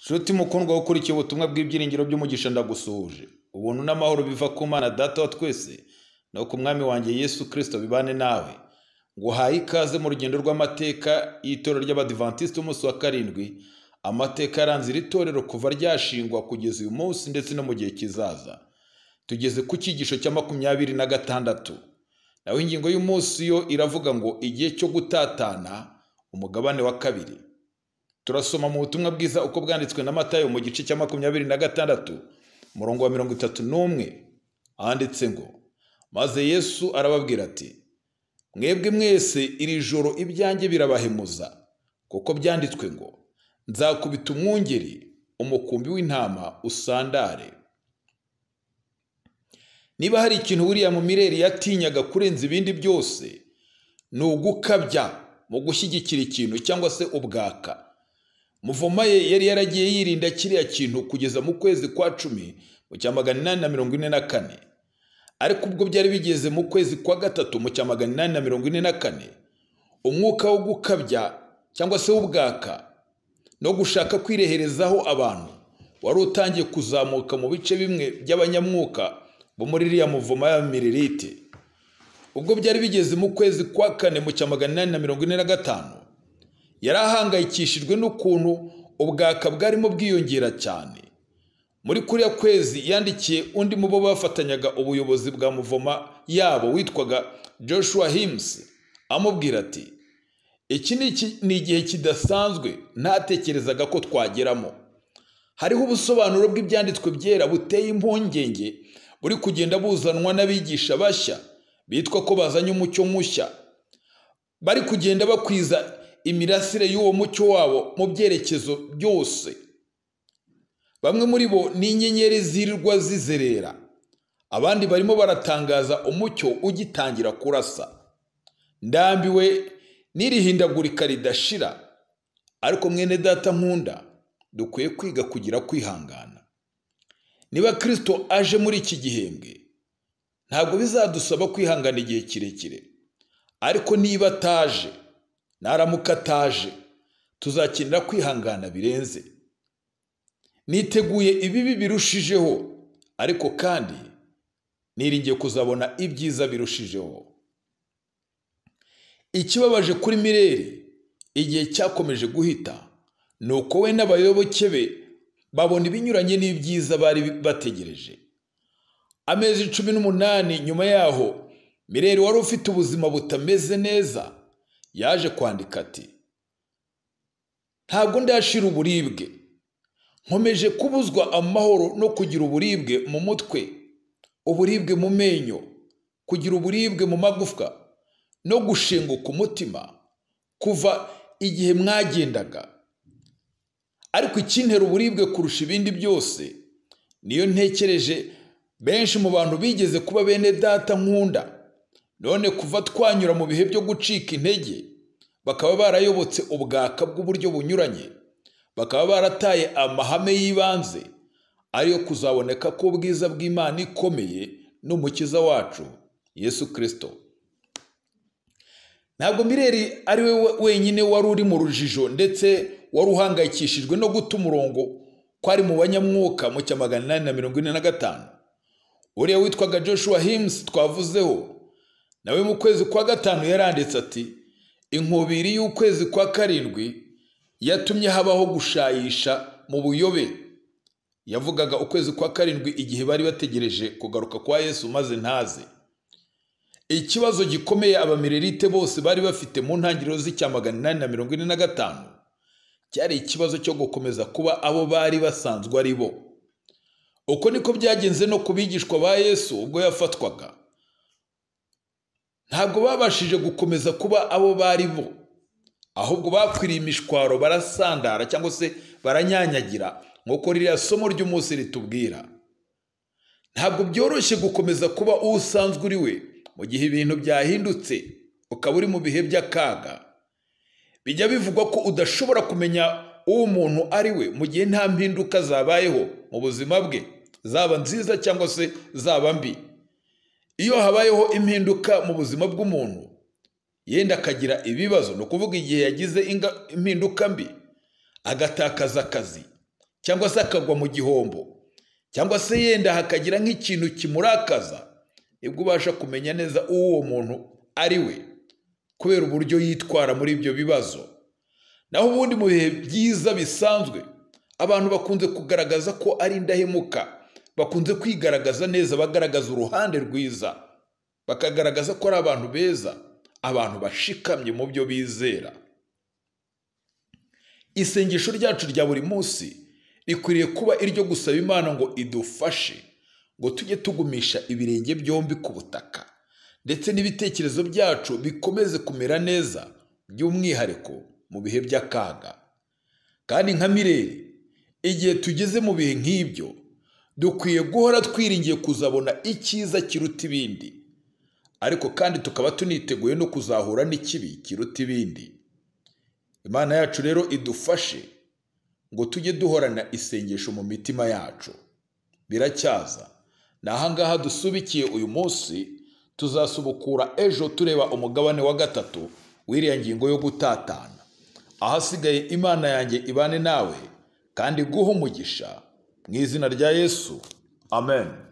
shuti mukundwa ukurikiye ubutumwa bw'ibyiringiro by'umugisha ndagusuhuje ubuntu n'amahoro biva ku mana data wa twese no ku mwami wanjye yesu Kristo bibane nawe nguhaye ikaze mu rugendo rw'amateka y'itorero ry'abadivantisite umunsi wa karindwi amateka yaranze iri torero kuva ryashingwa kugeza uyu munsi ndetse no mu gihe kizaza tugeze ku cyigisho cya makumyabiri na gatandatu naho ingingo y'umunsi yo iravuga ngo igihe cyo gutatana umugabane wa kabiri turasoma mu butumwa bwiza uko bwanditswe na matayo mu gice cya makumyabiri na gatandatu umurongo wa mirongo itatu n'umwe handitse ngo maze yesu arababwira ati mwebwe mwese iri joro ibyanjye birabahemuza kuko byanditswe ngo nzakubita umwungeri umukumbi w'intama usandare niba hari ikintu wuriya mu mirere yatinyaga kurenza ibindi byose ni ugukabya mu gushyigikira ikintu cyangwa se ubwaka ye yari yaragiye yirinda kiriya kintu kugeza mu kwezi kwa cumi mu cya magana inani na mirongo ine na kane ariko ubwo byari bigeze mu kwezi kwa gatatu mu cya magana inani na mirongo ine na kane umwuka wo gukabya cyangwa se w'ubwaka no gushaka kwireherezaho abantu wari utangiye kuzamuka mu bice bimwe by'abanyamwuka bo muri iriya muvoma ya miririte ubwo byari bigeze mu kwezi kwa kane mu cya magana inani na mirongo ine na gatanu yari ahangayikishijwe n'ukuntu ubwaka bwarimo bwiyongera cyane muri kuriya kwezi yandikiye undi mu bo bafatanyaga ubuyobozi bwa muvoma yabo witwaga joshua hims amubwira ati iki ni igihe kidasanzwe ntatekerezaga ko twageramo hariho ubusobanuro bw'ibyanditswe byera buteye impungenge buri kugenda buzanwa n'abigisha bashya bitwa ko bazanye umucyo mushya bari kugenda bakwiza imirasire y'uwo mucyo wabo mu byerekezo byose bamwe muri bo ni inyenyeri zirirwa zizerera abandi barimo baratangaza umucyo ugitangira kurasa ndambiwe n’irihindagurika ridashira ariko mwene data nkunda dukwiye kwiga kugira kwihangana niba kirisito aje muri iki gihembwe ntabwo bizadusaba kwihangana igihe kirekire ariko niba ataje naramuka ataje tuzakenera kwihangana birenze niteguye ibibi birushijeho ariko kandi niringiye kuzabona ibyiza birushijeho ikibabaje kuri mireri igihe cyakomeje guhita ni uko we n'abayoboke be babona ibinyuranye n'ibyiza bari bategereje amezi cumi n'umunani nyuma yaho mireri wari ufite ubuzima butameze neza yaje kwandika ati ntabwo ndashira uburibwe nkomeje kubuzwa amahoro no kugira uburibwe mu mutwe uburibwe mu menyo kugira uburibwe mu magufwa no gushenguka umutima kuva igihe mwagendaga ariko ikintera uburibwe kurusha ibindi byose niyo ntekereje benshi mu bantu bigeze kuba bene data nkunda none kuva twanyura mu bihe byo gucika intege bakaba barayobotse ubwaka bw'uburyo bunyuranye bakaba barataye amahame y'ibanze ariyo kuzaboneka k'ubwiza bw'imana ikomeye n'umukiza wacu yesu kirisito ntabwo mireri ari we wenyine wari uri mu rujijo ndetse wari uhangayikishijwe no guta umurongo ko ari mu banyamwuka mu cya magana inani na mirongo ine na gatanu uriya witwaga joshua himusi twavuzeho nawe mu kwezi kwa gatanu yaranditse ati inkubiri y'ukwezi kwa karindwi yatumye habaho gushayisha mu buyobe yavugaga ukwezi kwa karindwi igihe bari bategereje kugaruka kwa yesu maze ntaze ikibazo gikomeye abamirerite bose bari bafite mu ntangiriro z’icyamagana magana inani na mirongo ine na gatanu cyari ikibazo cyo gukomeza kuba abo bari basanzwe ari bo uko niko byagenze no ku bigishwa ba yesu ubwo yafatwaga ntabwo babashije gukomeza kuba abo bari bo ahubwo bakwiriye imishwaro barasandara cyangwa se baranyanyagira nk'uko ririya somo ry'umunsi ritubwira ntabwo byoroshye gukomeza kuba usanzwe uri we mu gihe ibintu byahindutse ukaba uri mu bihe by'akaga bijya bivugwa ko udashobora kumenya uwo umuntu ari we mu gihe nta mpinduka zabayeho mu buzima bwe zaba nziza cyangwa se zaba mbi iyo habayeho impinduka mu buzima bw'umuntu yenda akagira ibibazo ni ukuvuga igihe yagize impinduka mbi agatakaza akazi cyangwa se akagwa mu gihombo cyangwa se yenda hakagira nk'ikintu kimurakaza nibwo ubasha kumenya neza uwo muntu ari we kubera uburyo yitwara muri ibyo bibazo naho ubundi mu bihe byiza bisanzwe abantu bakunze kugaragaza ko ari indahemuka bakunze kwigaragaza neza bagaragaza uruhande rwiza bakagaragaza ko ari abantu beza abantu bashikamye mu byo bizera isengesho ryacu rya buri munsi rikwiriye kuba iryo gusaba imana ngo idufashe ngo tujye tugumisha ibirenge byombi ku butaka ndetse n'ibitekerezo byacu bikomeze kumera neza by'umwihariko mu bihe by'akaga kandi nka mireri igihe tugeze mu bihe nk'ibyo dukwiye guhora twiringiye kuzabona icyiza kiruta ibindi ariko kandi tukaba tuniteguye no kuzahura n'ikibi kiruta ibindi imana yacu rero idufashe ngo tujye duhorana isengesho mu mitima yacu biracyaza ni ahangaha dusubikiye uyu munsi tuzasubukura ejo tureba umugabane wa gatatu w'iriya ngingo yo gutatana ahasigaye imana yanjye ibane nawe kandi guha umugisha Mu izina rya Yesu amen